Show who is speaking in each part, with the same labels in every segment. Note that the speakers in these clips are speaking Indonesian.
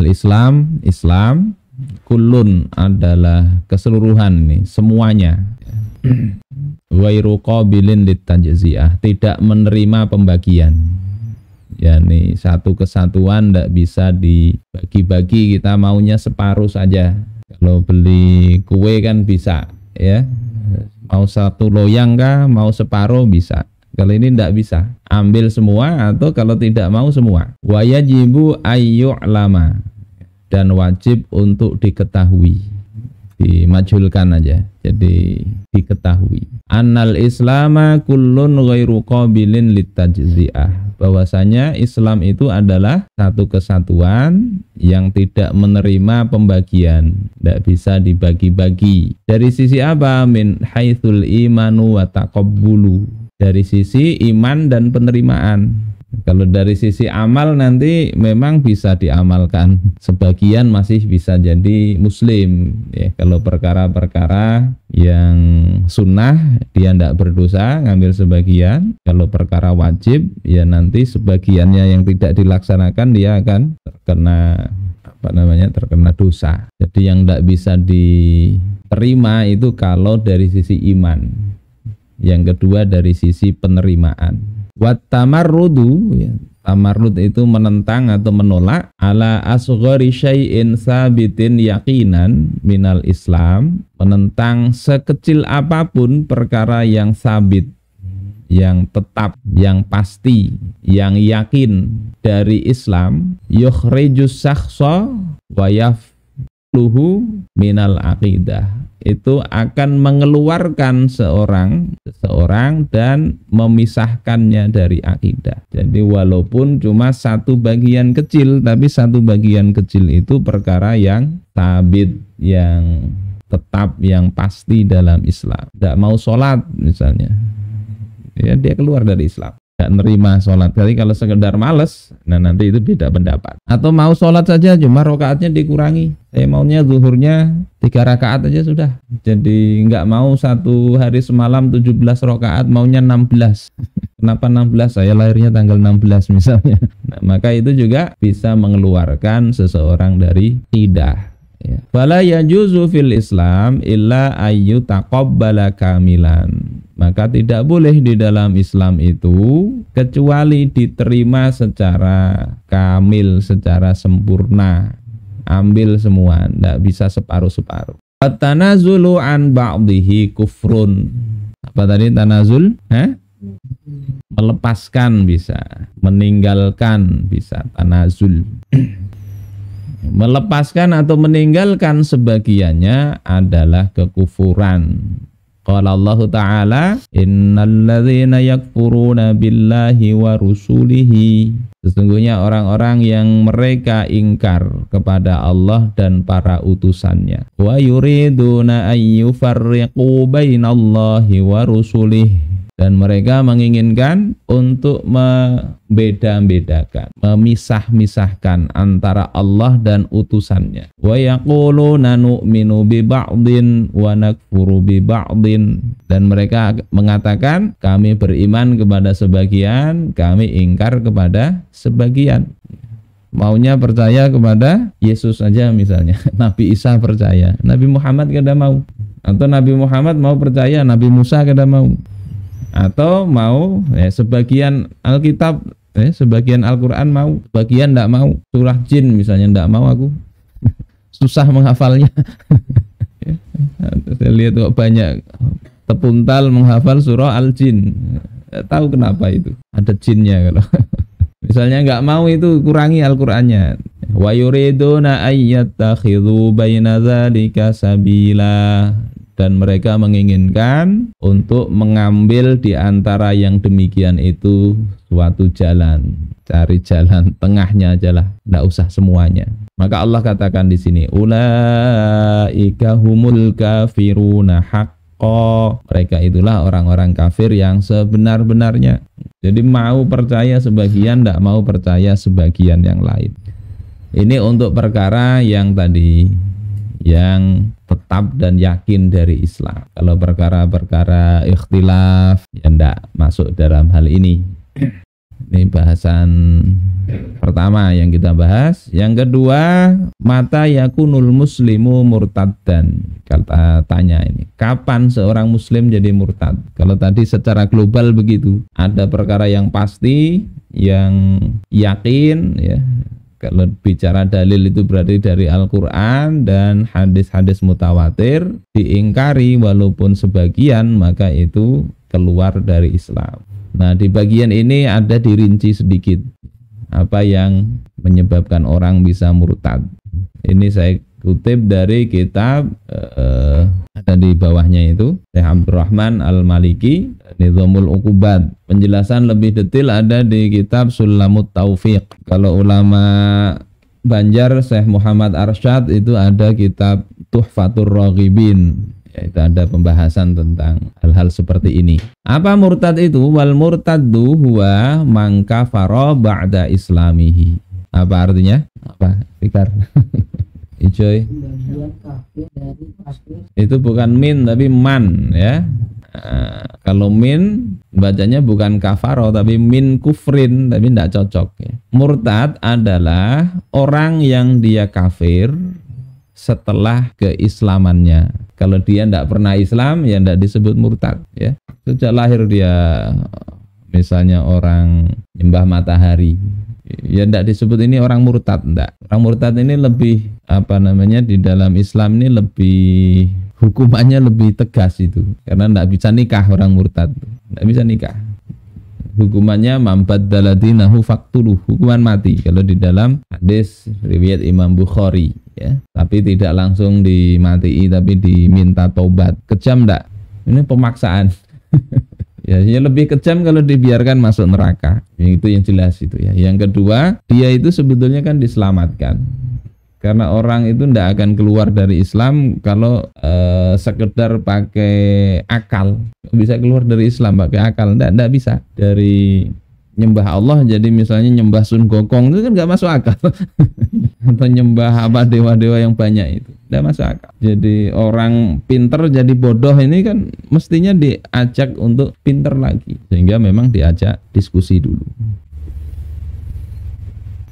Speaker 1: ahli Islam, Islam kulun adalah keseluruhan nih, semuanya. Wairu qabilin litanjziah, tidak menerima pembagian. Ya Yani satu kesatuan tidak bisa dibagi-bagi, kita maunya separuh saja. Kalau beli kue kan bisa, ya. Mau satu loyang kah, mau separuh bisa kalau ini tidak bisa, ambil semua atau kalau tidak mau semua. ayuk lama dan wajib untuk diketahui dimajulkan aja jadi diketahui annal islama kullun ghairu qabilin litajzi'ah bahwasanya Islam itu adalah satu kesatuan yang tidak menerima pembagian tidak bisa dibagi-bagi dari sisi apa min haithul imanu wa taqabbulu dari sisi iman dan penerimaan. Kalau dari sisi amal nanti memang bisa diamalkan. Sebagian masih bisa jadi muslim. Ya, kalau perkara-perkara yang sunnah dia tidak berdosa ngambil sebagian. Kalau perkara wajib ya nanti sebagiannya yang tidak dilaksanakan dia akan terkena apa namanya terkena dosa. Jadi yang tidak bisa diterima itu kalau dari sisi iman. Yang kedua dari sisi penerimaan. watamarudu ya. tamarud itu menentang atau menolak ala asghari syai'in sabitin yakinan minal Islam, menentang sekecil apapun perkara yang sabit, yang tetap, yang pasti, yang yakin dari Islam, yukhrijus sakhsa wa luhu minal aqidah itu akan mengeluarkan seorang seorang dan memisahkannya dari akidah. Jadi walaupun cuma satu bagian kecil tapi satu bagian kecil itu perkara yang tabit, yang tetap yang pasti dalam Islam. Tidak mau sholat misalnya, ya dia keluar dari Islam nggak nerima sholat. Jadi kalau sekedar males, nah nanti itu beda pendapat. Atau mau sholat saja, cuma rokaatnya dikurangi. Saya maunya zuhurnya tiga rakaat aja sudah. Jadi nggak mau satu hari semalam 17 rokaat, maunya 16. Kenapa 16? Saya lahirnya tanggal 16 misalnya. Nah, maka itu juga bisa mengeluarkan seseorang dari tidak. Wala ya. yajuzu fil Islam illa ayyu taqabbala kamilan. Maka tidak boleh di dalam Islam itu kecuali diterima secara kamil, secara sempurna. Ambil semua, tidak bisa separuh-separuh. Tanazulu an ba'dihi kufrun. Apa tadi tanazul? Hah? Melepaskan bisa, meninggalkan bisa, tanazul melepaskan atau meninggalkan sebagiannya adalah kekufuran. Qala Allah Ta'ala, "Innalladzina yakfuruna billahi wa rusulihi." Sesungguhnya orang-orang yang mereka ingkar kepada Allah dan para utusannya. Wa yuriduna ayyufarriqu bainallahi wa rusulihi dan mereka menginginkan untuk membeda-bedakan, memisah-misahkan antara Allah dan utusannya. Wa yaquluna nu'minu bi wa nakfuru dan mereka mengatakan kami beriman kepada sebagian, kami ingkar kepada sebagian. Maunya percaya kepada Yesus saja misalnya, Nabi Isa percaya, Nabi Muhammad kada mau. Atau Nabi Muhammad mau percaya, Nabi Musa kada mau atau mau ya, sebagian Alkitab ya, sebagian alquran mau bagian tidak mau surah jin misalnya tidak mau aku susah menghafalnya ya, saya lihat kok banyak tepuntal menghafal surah al-jin Nggak tahu kenapa itu ada jinnya kalau misalnya nggak mau itu kurangi Al-Qur'annya wa yuriduna ayyattakhidhu baina dzalika sabila dan mereka menginginkan untuk mengambil di antara yang demikian itu suatu jalan cari jalan tengahnya ajalah tidak usah semuanya maka Allah katakan di sini ulaika humul kafiruna haqqo mereka itulah orang-orang kafir yang sebenar-benarnya jadi mau percaya sebagian tidak mau percaya sebagian yang lain ini untuk perkara yang tadi yang tetap dan yakin dari Islam. Kalau perkara-perkara ikhtilaf ya tidak masuk dalam hal ini. Ini bahasan pertama yang kita bahas. Yang kedua, mata yakunul muslimu murtad dan Kata tanya ini, kapan seorang muslim jadi murtad? Kalau tadi secara global begitu, ada perkara yang pasti, yang yakin ya kalau bicara dalil itu berarti dari Al-Quran dan hadis-hadis mutawatir diingkari walaupun sebagian maka itu keluar dari Islam. Nah di bagian ini ada dirinci sedikit apa yang menyebabkan orang bisa murtad. Ini saya kutip dari kitab uh, ada di bawahnya itu Syekh Abdurrahman Al-Maliki Nizamul Ukubat penjelasan lebih detail ada di kitab Sulamut Taufiq kalau ulama Banjar Syekh Muhammad Arsyad itu ada kitab Tuhfatur Raghibin yaitu ada pembahasan tentang hal-hal seperti ini. Apa murtad itu? Wal murtaddu huwa faro ba'da islamihi. Apa artinya? Apa? Ijoy. Itu bukan min tapi man ya. Uh, kalau min bacanya bukan kafaro tapi min kufrin tapi tidak cocok ya. Murtad adalah orang yang dia kafir setelah keislamannya. Kalau dia tidak pernah Islam ya tidak disebut murtad ya. Sejak lahir dia misalnya orang nyembah matahari ya tidak disebut ini orang murtad enggak orang murtad ini lebih apa namanya di dalam Islam ini lebih hukumannya lebih tegas itu karena tidak bisa nikah orang murtad tidak bisa nikah hukumannya mambat daladinahu faktulu hukuman mati kalau di dalam hadis riwayat Imam Bukhari ya tapi tidak langsung dimati tapi diminta tobat kejam enggak ini pemaksaan ya, ya lebih kejam kalau dibiarkan masuk neraka ya, itu yang jelas itu ya yang kedua dia itu sebetulnya kan diselamatkan karena orang itu tidak akan keluar dari Islam kalau eh, sekedar pakai akal bisa keluar dari Islam pakai akal tidak tidak bisa dari nyembah Allah jadi misalnya nyembah Sun Gokong itu kan nggak masuk akal atau nyembah apa dewa-dewa yang banyak itu tidak masuk akal. Jadi orang pinter jadi bodoh ini kan mestinya diajak untuk pinter lagi. Sehingga memang diajak diskusi dulu.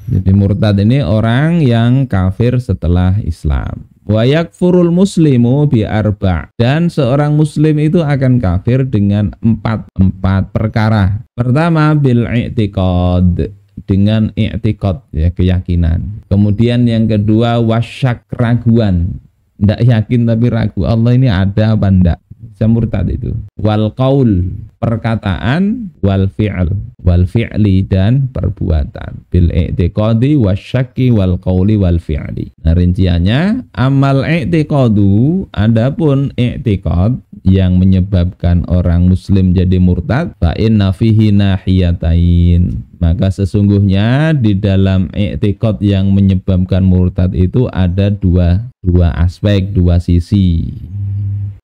Speaker 1: Jadi murtad ini orang yang kafir setelah Islam. Wayak furul muslimu bi arba dan seorang muslim itu akan kafir dengan empat empat perkara. Pertama bil i'tiqad dengan i'tikad ya keyakinan. Kemudian yang kedua wasyak raguan. Tidak yakin tapi ragu Allah ini ada apa ndak Bisa murtad itu. Wal qaul perkataan wal fi'l wal fi'li dan perbuatan bil i'tiqadi wasyaki wal qauli wal fi'li. Nah, rinciannya amal i'tiqadu adapun i'tiqad yang menyebabkan orang muslim jadi murtad fa inna fihi nahiyatain maka sesungguhnya di dalam i'tikad yang menyebabkan murtad itu ada dua dua aspek dua sisi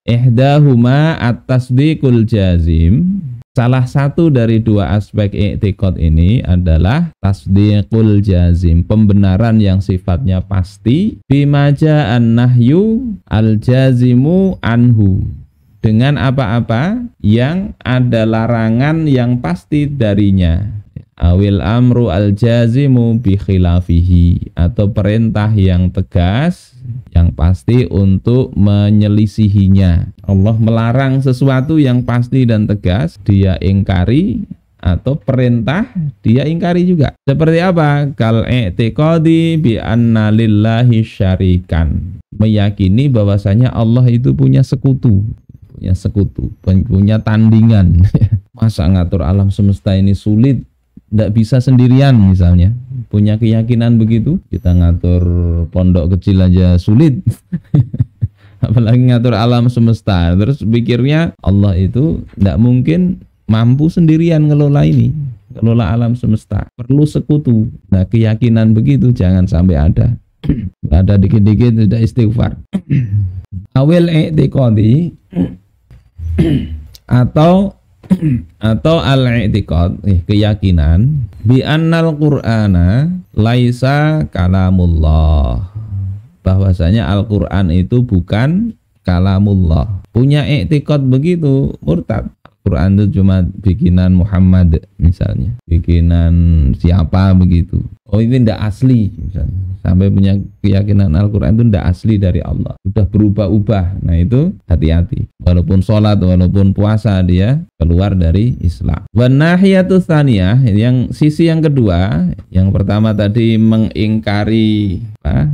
Speaker 1: ihdahuma at-tasdiqul jazim Salah satu dari dua aspek i'tikad ini adalah tasdiqul jazim, pembenaran yang sifatnya pasti, bimaja an-nahyu al-jazimu anhu dengan apa-apa yang ada larangan yang pasti darinya awil amru al jazimu bi khilafihi atau perintah yang tegas yang pasti untuk menyelisihinya Allah melarang sesuatu yang pasti dan tegas dia ingkari atau perintah dia ingkari juga seperti apa kal i'tiqadi bi anna lillahi syarikan meyakini bahwasanya Allah itu punya sekutu ya sekutu punya tandingan masa ngatur alam semesta ini sulit tidak bisa sendirian misalnya punya keyakinan begitu kita ngatur pondok kecil aja sulit apalagi ngatur alam semesta terus pikirnya Allah itu tidak mungkin mampu sendirian ngelola ini ngelola alam semesta perlu sekutu nah keyakinan begitu jangan sampai ada ada dikit-dikit tidak istighfar awil i'tiqadi atau atau al-i'tiqad eh, keyakinan bi annal qur'ana laisa kalamullah bahwasanya Al-Qur'an itu bukan kalamullah punya i'tiqad begitu murtad Quran itu cuma bikinan Muhammad misalnya, bikinan siapa begitu. Oh ini tidak asli misalnya. Sampai punya keyakinan Al-Quran itu tidak asli dari Allah. Sudah berubah-ubah. Nah itu hati-hati. Walaupun sholat, walaupun puasa dia keluar dari Islam. Wanahiyatu thaniyah, yang sisi yang kedua, yang pertama tadi mengingkari apa,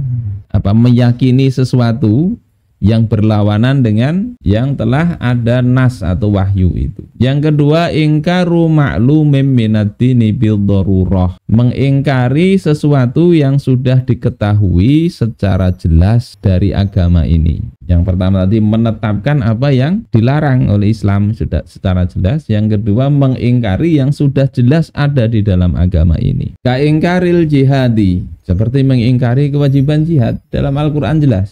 Speaker 1: apa meyakini sesuatu yang berlawanan dengan yang telah ada nas atau wahyu itu. Yang kedua, ingkaru ma'lumin minadini bil darurah. Mengingkari sesuatu yang sudah diketahui secara jelas dari agama ini. Yang pertama tadi menetapkan apa yang dilarang oleh Islam sudah secara jelas. Yang kedua, mengingkari yang sudah jelas ada di dalam agama ini. Kaingkaril jihadi seperti mengingkari kewajiban jihad dalam Al-Quran jelas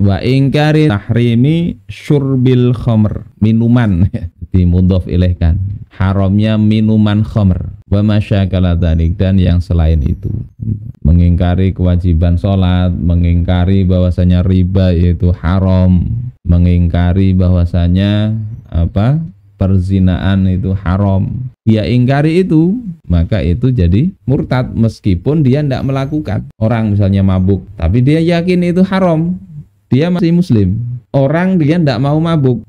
Speaker 1: wa ingkari tahrimi syurbil khomer minuman di mudhof ilaihkan haramnya minuman khomer wa masyakala dan yang selain itu mengingkari kewajiban sholat mengingkari bahwasanya riba yaitu haram mengingkari bahwasanya apa perzinaan itu haram dia ingkari itu maka itu jadi murtad meskipun dia tidak melakukan orang misalnya mabuk tapi dia yakin itu haram dia masih muslim orang dia tidak mau mabuk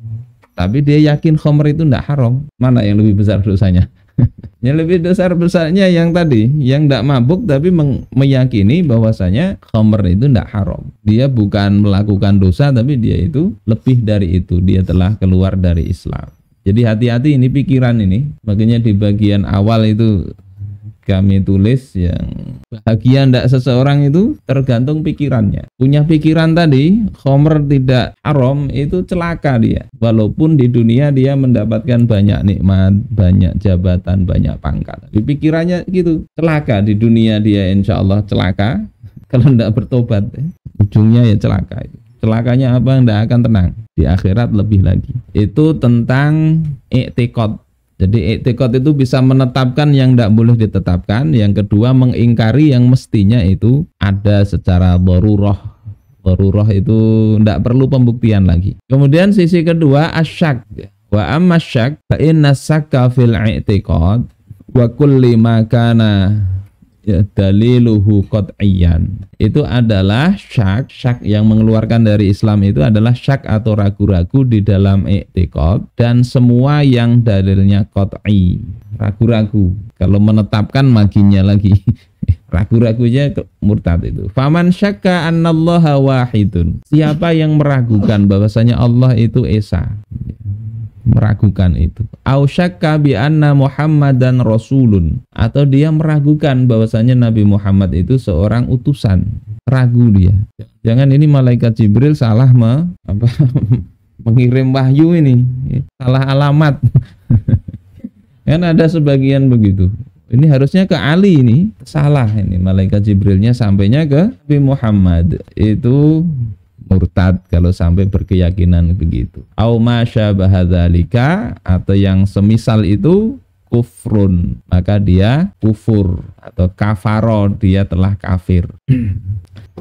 Speaker 1: tapi dia yakin khomer itu tidak haram mana yang lebih besar dosanya yang lebih besar besarnya yang tadi yang tidak mabuk tapi meyakini bahwasanya khomer itu tidak haram dia bukan melakukan dosa tapi dia itu lebih dari itu dia telah keluar dari Islam jadi hati-hati ini pikiran ini makanya di bagian awal itu kami tulis yang bahagia tidak seseorang itu tergantung pikirannya. Punya pikiran tadi, Homer tidak arom itu celaka dia. Walaupun di dunia dia mendapatkan banyak nikmat, banyak jabatan, banyak pangkat. di pikirannya gitu, celaka di dunia dia insya Allah celaka. Kalau ndak bertobat, ujungnya ya celaka itu celakanya apa tidak akan tenang di akhirat lebih lagi itu tentang etikot jadi etikot itu bisa menetapkan yang tidak boleh ditetapkan. Yang kedua mengingkari yang mestinya itu ada secara daruroh. Daruroh itu tidak perlu pembuktian lagi. Kemudian sisi kedua asyak. Wa amasyak fa inna fil i'tiqad wa kulli makana Ya, daliluhu qat'iyan itu adalah syak syak yang mengeluarkan dari Islam itu adalah syak atau ragu-ragu di dalam i'tiqad dan semua yang dalilnya qat'i ragu-ragu kalau menetapkan maginya lagi ragu-ragunya murtad itu faman syakka annallaha wahidun siapa yang meragukan bahwasanya Allah itu esa meragukan itu. ausyaka bi anna Muhammad dan rasulun atau dia meragukan bahwasanya Nabi Muhammad itu seorang utusan. Ragu dia. Jangan ini malaikat Jibril salah me, apa, mengirim wahyu ini. Salah alamat. kan ada sebagian begitu. Ini harusnya ke Ali ini salah ini malaikat Jibrilnya sampainya ke Nabi Muhammad itu murtad kalau sampai berkeyakinan begitu. Au masyabahadzalika atau yang semisal itu kufrun, maka dia kufur atau kafaro, dia telah kafir.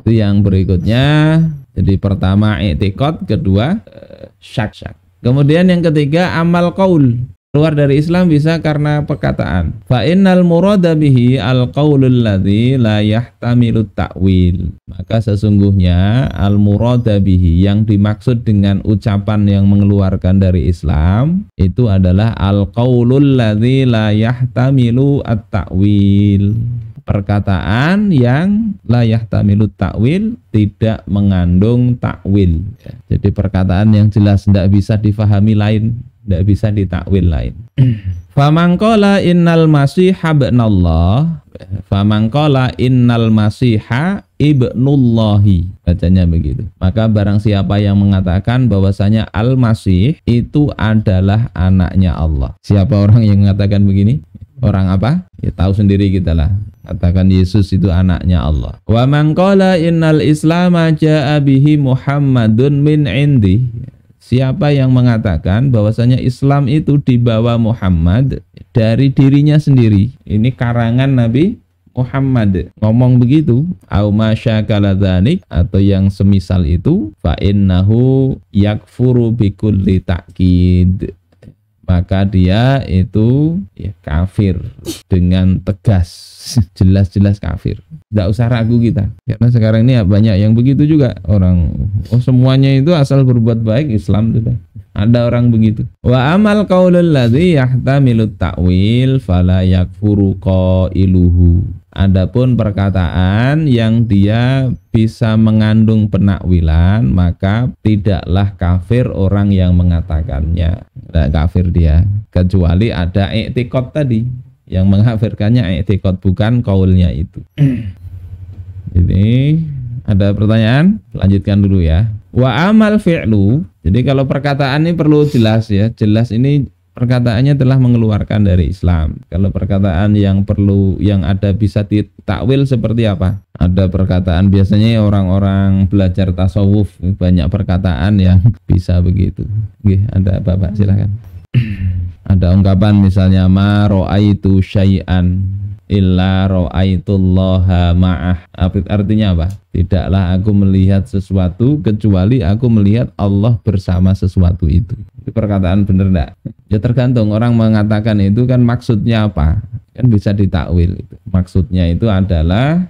Speaker 1: itu yang berikutnya. Jadi pertama i'tikad, kedua eh, syak-syak. Kemudian yang ketiga amal kaul keluar dari Islam bisa karena perkataan. Fa innal murada bihi al qaulul ladzi la yahtamilu ta'wil. Maka sesungguhnya al murada bihi yang dimaksud dengan ucapan yang mengeluarkan dari Islam itu adalah al qaulul ladzi la yahtamilu at ta'wil. Perkataan yang la yahtamilu ta'wil tidak mengandung takwil. Jadi perkataan yang jelas tidak bisa difahami lain tidak bisa ditakwil lain famangkola innal masiha ibnallah famangkola innal masiha ibnullahi bacanya begitu maka barang siapa yang mengatakan bahwasanya al-masih itu adalah anaknya Allah siapa orang yang mengatakan begini orang apa ya tahu sendiri kita lah katakan Yesus itu anaknya Allah. Wa man innal islama jaa bihi Muhammadun min indih. Siapa yang mengatakan bahwasanya Islam itu dibawa Muhammad dari dirinya sendiri? Ini karangan Nabi Muhammad ngomong begitu au atau yang semisal itu fa innahu yakfuru bikulli maka dia itu ya kafir dengan tegas jelas-jelas kafir tidak usah ragu kita karena ya, sekarang ini ya banyak yang begitu juga orang oh semuanya itu asal berbuat baik Islam sudah ada orang begitu. Wa amal qaulul ladzi yahtamilut ta'wil fala yakfuru qailuhu. Adapun perkataan yang dia bisa mengandung penakwilan, maka tidaklah kafir orang yang mengatakannya. Tidak kafir dia, kecuali ada etikot tadi yang mengkafirkannya etikot bukan kaulnya itu. Ini ada pertanyaan, lanjutkan dulu ya. Wa amal fi'lu jadi kalau perkataan ini perlu jelas ya. Jelas ini perkataannya telah mengeluarkan dari Islam. Kalau perkataan yang perlu yang ada bisa ditakwil seperti apa? Ada perkataan biasanya orang-orang belajar tasawuf banyak perkataan yang bisa begitu. Oke, ada Bapak silakan. ada ungkapan misalnya maro'aitu itu syai'an illa ra'aitullaha ma'ah artinya apa tidaklah aku melihat sesuatu kecuali aku melihat Allah bersama sesuatu itu itu perkataan benar, enggak ya tergantung orang mengatakan itu kan maksudnya apa kan bisa ditakwil itu maksudnya itu adalah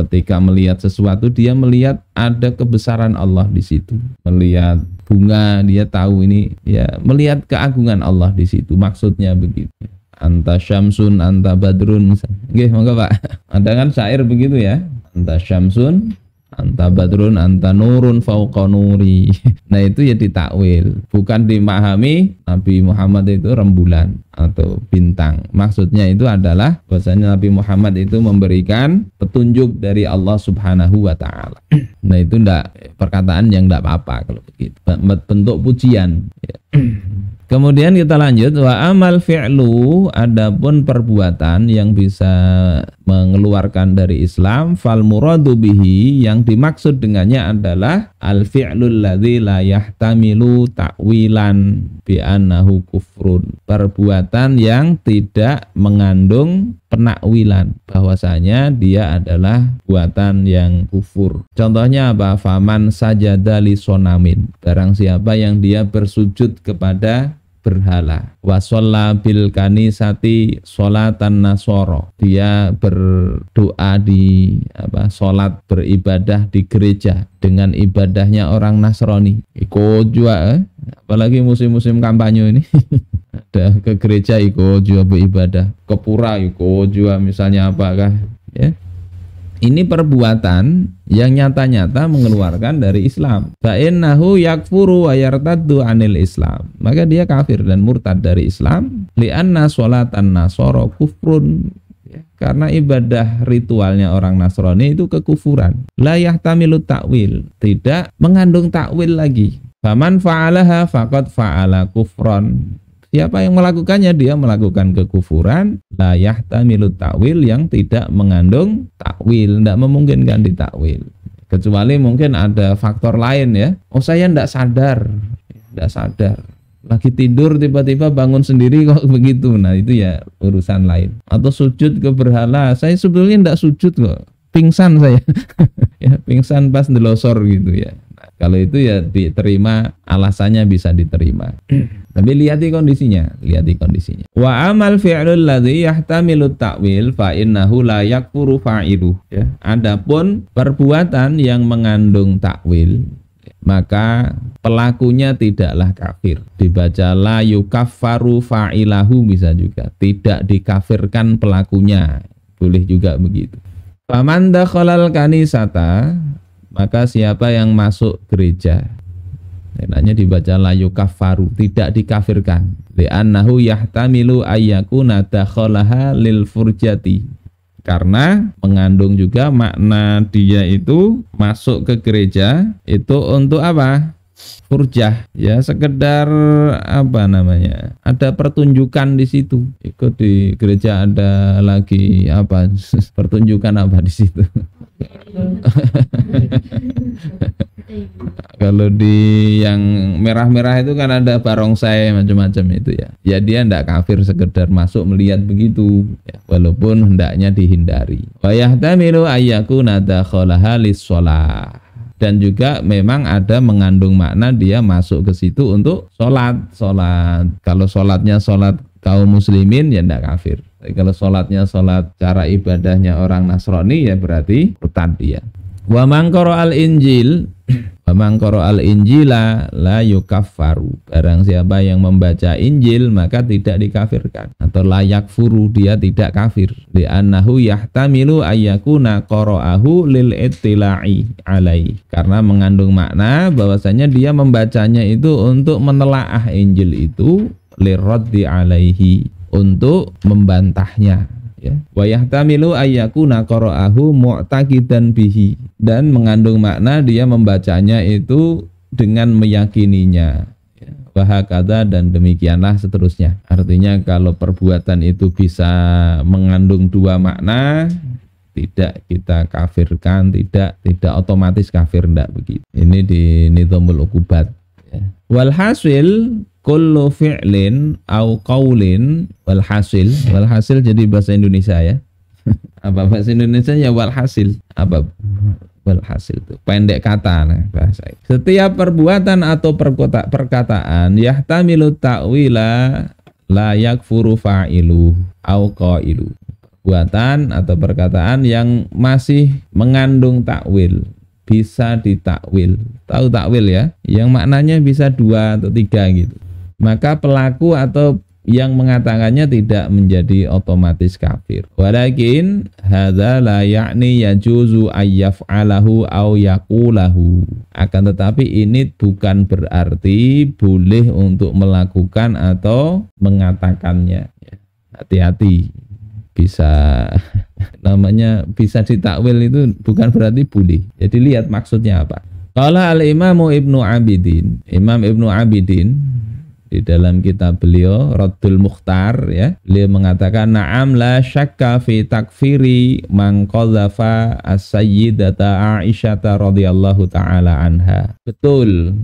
Speaker 1: ketika melihat sesuatu dia melihat ada kebesaran Allah di situ melihat bunga dia tahu ini ya melihat keagungan Allah di situ maksudnya begitu anta syamsun anta badrun oke monggo Pak ada kan syair begitu ya anta syamsun anta badrun anta nurun fauqa nuri nah itu ya ditakwil bukan dimahami Nabi Muhammad itu rembulan atau bintang maksudnya itu adalah bahwasanya Nabi Muhammad itu memberikan petunjuk dari Allah subhanahu wa ta'ala nah itu ndak perkataan yang ndak apa-apa kalau begitu bentuk pujian ya. Kemudian kita lanjut wa amal fi'lu adapun perbuatan yang bisa mengeluarkan dari Islam fal muradu bihi yang dimaksud dengannya adalah al fi'lu ladzi la yahtamilu ta'wilan bi annahu kufrun perbuatan yang tidak mengandung penakwilan bahwasanya dia adalah buatan yang kufur contohnya apa faman sajada li sonamin barang siapa yang dia bersujud kepada berhala wasolla bil kanisati solatan nasoro dia berdoa di apa solat beribadah di gereja dengan ibadahnya orang Nasrani ikut juga eh? apalagi musim-musim kampanye ini ada ke gereja ikut juga beribadah ke pura ikut juga misalnya apakah ya ini perbuatan yang nyata-nyata mengeluarkan dari Islam. Fa'innahu yakfuru wa yartaddu anil Islam. Maka dia kafir dan murtad dari Islam. Li'anna sholatan nasoro kufrun. Karena ibadah ritualnya orang Nasrani itu kekufuran. La yahtamilu ta'wil. Tidak mengandung takwil lagi. Faman fa'alaha faqad fa'ala kufron Siapa yang melakukannya? Dia melakukan kekufuran layah tamilu takwil yang tidak mengandung takwil, tidak memungkinkan ditakwil. Kecuali mungkin ada faktor lain ya. Oh saya tidak sadar, tidak sadar. Lagi tidur tiba-tiba bangun sendiri kok begitu. Nah itu ya urusan lain. Atau sujud ke berhala. Saya sebetulnya tidak sujud kok. Pingsan saya. ya pingsan pas delosor gitu ya kalau itu ya diterima, alasannya bisa diterima. Tapi lihat di kondisinya, lihat di kondisinya. Wa amal fi'lul ladzi yahtamilu ta'wil fa innahu la yakfuru fa'iluh. Ya. Adapun perbuatan yang mengandung takwil maka pelakunya tidaklah kafir. Dibaca la yukaffaru fa'ilahu bisa juga. Tidak dikafirkan pelakunya. Boleh juga begitu. Faman dakhalal kanisata maka siapa yang masuk gereja enaknya dibaca layu kafaru tidak dikafirkan li'annahu yahtamilu ayyakuna dakhalaha lil furjati karena mengandung juga makna dia itu masuk ke gereja itu untuk apa furjah ya sekedar apa namanya ada pertunjukan di situ ikut di gereja ada lagi apa pertunjukan apa di situ kalau di yang merah-merah itu kan ada barongsai macam-macam itu ya ya dia tidak kafir sekedar masuk melihat begitu ya, walaupun hendaknya dihindari wayahtamilu ayyakuna dakhalaha sholat dan juga memang ada mengandung makna dia masuk ke situ untuk sholat sholat kalau sholatnya sholat kaum muslimin ya tidak kafir tapi kalau sholatnya sholat cara ibadahnya orang Nasrani ya berarti ketat dia. Wa mangkoro al Injil, wa mangkoro al Injila la yukafaru. Barang siapa yang membaca Injil maka tidak dikafirkan atau layak furu dia tidak kafir. Di annahu yahtamilu ayyakuna ahu lil etilai alai. Karena mengandung makna bahwasanya dia membacanya itu untuk menelaah Injil itu di alaihi untuk membantahnya tamilu ya. wayahtamilu ayyakuna qara'ahu mu'taqidan bihi dan mengandung makna dia membacanya itu dengan meyakininya bahakada ya. dan demikianlah seterusnya artinya kalau perbuatan itu bisa mengandung dua makna tidak kita kafirkan tidak tidak otomatis kafir tidak begitu ini di nizamul ukubat Walhasil kullu fi'lin au qaulin walhasil walhasil jadi bahasa Indonesia ya. apa bahasa Indonesia ya walhasil apa walhasil itu pendek kata nah, bahasa setiap perbuatan atau perkota, perkataan yahtamilu ta'wila layak yakfuru fa'ilu au qailu perbuatan atau perkataan yang masih mengandung takwil bisa ditakwil. Tahu takwil ya, yang maknanya bisa dua atau tiga gitu. Maka pelaku atau yang mengatakannya tidak menjadi otomatis kafir. Walakin hadza la ya'ni yajuzu alahu au yaqulahu. Akan tetapi ini bukan berarti boleh untuk melakukan atau mengatakannya. Hati-hati bisa namanya bisa ditakwil itu bukan berarti bully Jadi lihat maksudnya apa. kalau al-Imamu Ibnu Abidin, Imam Ibnu Abidin di dalam kitab beliau Raddul Mukhtar ya, beliau mengatakan na'am la syakka fi takfiri man qadhafa as-sayyidata radhiyallahu taala anha. Betul,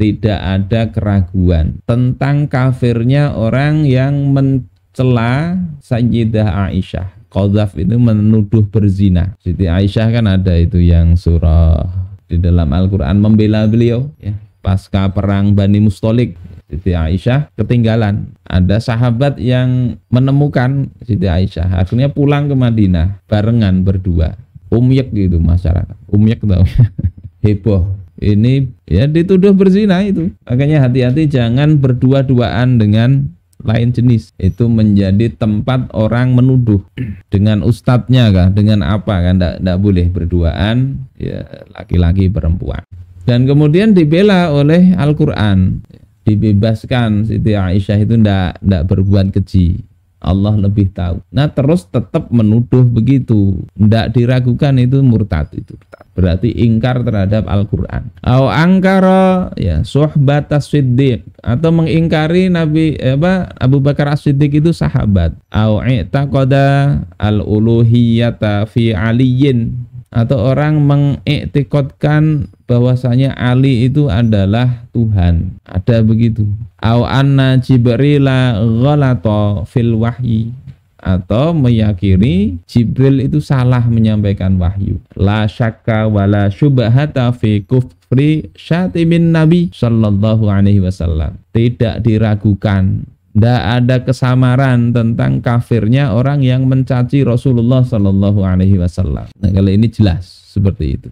Speaker 1: tidak ada keraguan tentang kafirnya orang yang men celah Sayyidah Aisyah. Qadhaf itu menuduh berzina. Siti Aisyah kan ada itu yang surah di dalam Al-Qur'an membela beliau ya pasca perang Bani Mustolik Siti Aisyah ketinggalan. Ada sahabat yang menemukan Siti Aisyah. Akhirnya pulang ke Madinah barengan berdua. Umyek gitu masyarakat. Umyek tau heboh. Ini ya dituduh berzina itu. Makanya hati-hati jangan berdua-duaan dengan lain jenis itu menjadi tempat orang menuduh dengan ustadznya kah dengan apa kan tidak tidak boleh berduaan ya laki-laki perempuan dan kemudian dibela oleh Al-Quran dibebaskan Siti Aisyah itu tidak tidak berbuat keji Allah lebih tahu. Nah terus tetap menuduh begitu, tidak diragukan itu murtad itu. Berarti ingkar terhadap Al-Quran. Au angkara ya sohbat asyidik atau mengingkari Nabi apa Abu Bakar asyidik itu sahabat. Au i'taqada al-uluhiyata fi aliyin atau orang mengiktikotkan bahwasanya Ali itu adalah Tuhan. Ada begitu. Au anna Jibrila ghalata fil wahyi atau meyakini Jibril itu salah menyampaikan wahyu. La syakka wa la syubhata fi kufri syatimin nabi sallallahu alaihi wasallam. Tidak diragukan tidak ada kesamaran tentang kafirnya orang yang mencaci Rasulullah Shallallahu Alaihi Wasallam. Nah, kalau ini jelas seperti itu.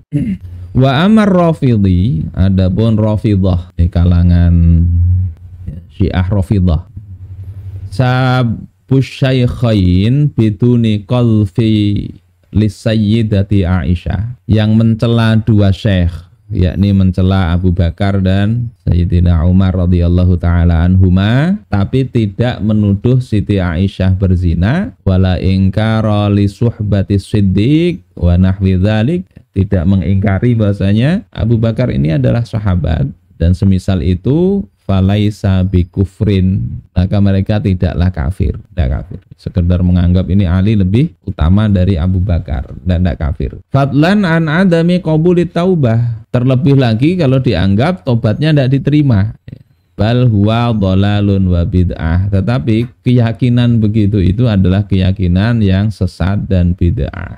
Speaker 1: Wa amar rafidhi adapun rafidah di kalangan Syiah rafidah. Sabu syaikhain biduni qalfi lisayyidati Aisyah yang mencela dua syekh yakni mencela Abu Bakar dan Sayyidina Umar radhiyallahu taala anhuma tapi tidak menuduh Siti Aisyah berzina wala ingkara li suhbati siddiq wa nahwi dhalik tidak mengingkari bahasanya Abu Bakar ini adalah sahabat dan semisal itu falaisa bikufrin maka mereka tidaklah kafir tidak kafir sekedar menganggap ini Ali lebih utama dari Abu Bakar dan tidak kafir Fatlan an adami qabuli taubah terlebih lagi kalau dianggap tobatnya tidak diterima bal huwa dhalalun wa bid'ah tetapi keyakinan begitu itu adalah keyakinan yang sesat dan bid'ah